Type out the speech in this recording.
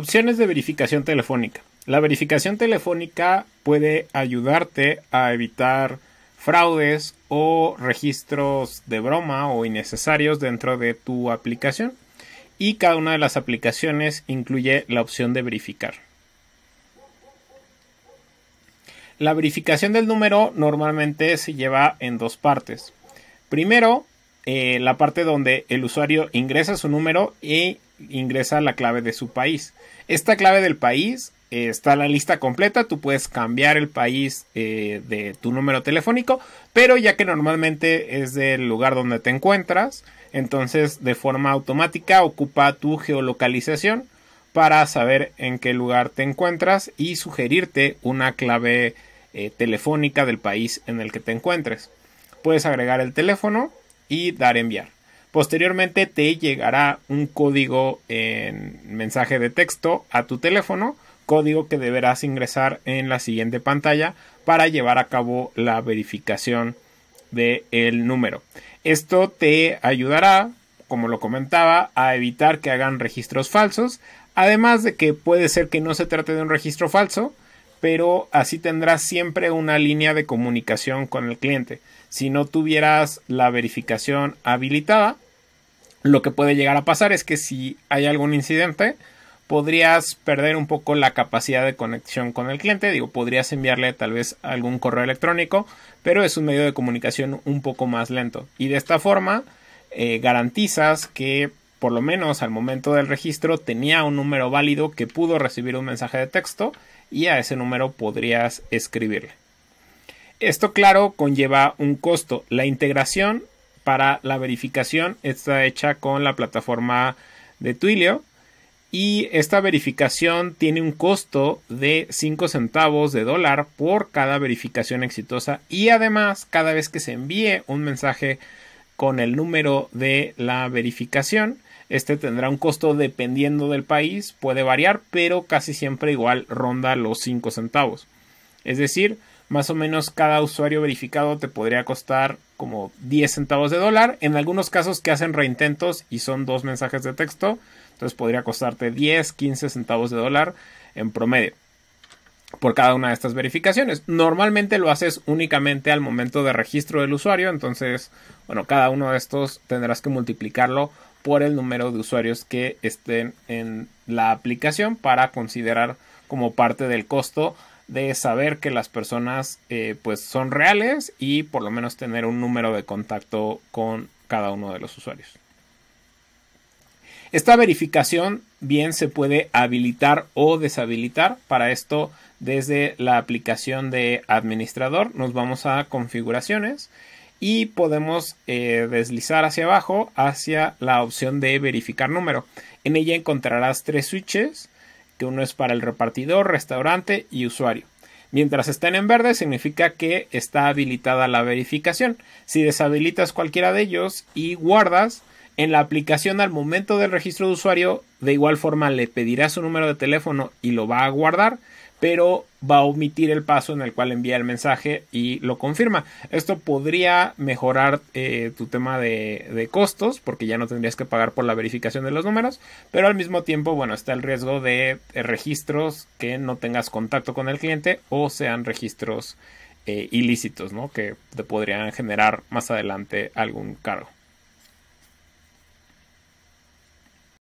Opciones de verificación telefónica. La verificación telefónica puede ayudarte a evitar fraudes o registros de broma o innecesarios dentro de tu aplicación. Y cada una de las aplicaciones incluye la opción de verificar. La verificación del número normalmente se lleva en dos partes. Primero, eh, la parte donde el usuario ingresa su número e ingresa la clave de su país. Esta clave del país eh, está la lista completa, tú puedes cambiar el país eh, de tu número telefónico, pero ya que normalmente es del lugar donde te encuentras, entonces de forma automática ocupa tu geolocalización para saber en qué lugar te encuentras y sugerirte una clave telefónica del país en el que te encuentres. Puedes agregar el teléfono y dar enviar. Posteriormente te llegará un código en mensaje de texto a tu teléfono, código que deberás ingresar en la siguiente pantalla para llevar a cabo la verificación del el número. Esto te ayudará, como lo comentaba, a evitar que hagan registros falsos, además de que puede ser que no se trate de un registro falso, pero así tendrás siempre una línea de comunicación con el cliente. Si no tuvieras la verificación habilitada, lo que puede llegar a pasar es que si hay algún incidente, podrías perder un poco la capacidad de conexión con el cliente. Digo, podrías enviarle tal vez algún correo electrónico, pero es un medio de comunicación un poco más lento. Y de esta forma, eh, garantizas que por lo menos al momento del registro, tenía un número válido que pudo recibir un mensaje de texto y a ese número podrías escribirle. Esto, claro, conlleva un costo. La integración para la verificación está hecha con la plataforma de Twilio y esta verificación tiene un costo de 5 centavos de dólar por cada verificación exitosa y además cada vez que se envíe un mensaje con el número de la verificación este tendrá un costo dependiendo del país, puede variar, pero casi siempre igual ronda los 5 centavos. Es decir, más o menos cada usuario verificado te podría costar como 10 centavos de dólar. En algunos casos que hacen reintentos y son dos mensajes de texto, entonces podría costarte 10, 15 centavos de dólar en promedio por cada una de estas verificaciones. Normalmente lo haces únicamente al momento de registro del usuario, entonces, bueno, cada uno de estos tendrás que multiplicarlo por el número de usuarios que estén en la aplicación para considerar como parte del costo de saber que las personas eh, pues son reales y por lo menos tener un número de contacto con cada uno de los usuarios. Esta verificación bien se puede habilitar o deshabilitar. Para esto desde la aplicación de administrador nos vamos a configuraciones y podemos eh, deslizar hacia abajo hacia la opción de verificar número. En ella encontrarás tres switches, que uno es para el repartidor, restaurante y usuario. Mientras estén en verde significa que está habilitada la verificación. Si deshabilitas cualquiera de ellos y guardas, en la aplicación al momento del registro de usuario de igual forma le pedirá su número de teléfono y lo va a guardar, pero va a omitir el paso en el cual envía el mensaje y lo confirma. Esto podría mejorar eh, tu tema de, costos, porque ya no tendrías que pagar por la verificación de los números, pero al mismo tiempo, bueno, está el riesgo de eh, registros que no tengas contacto con el cliente o sean registros eh, ilícitos, ¿no? Que te podrían generar más adelante algún cargo.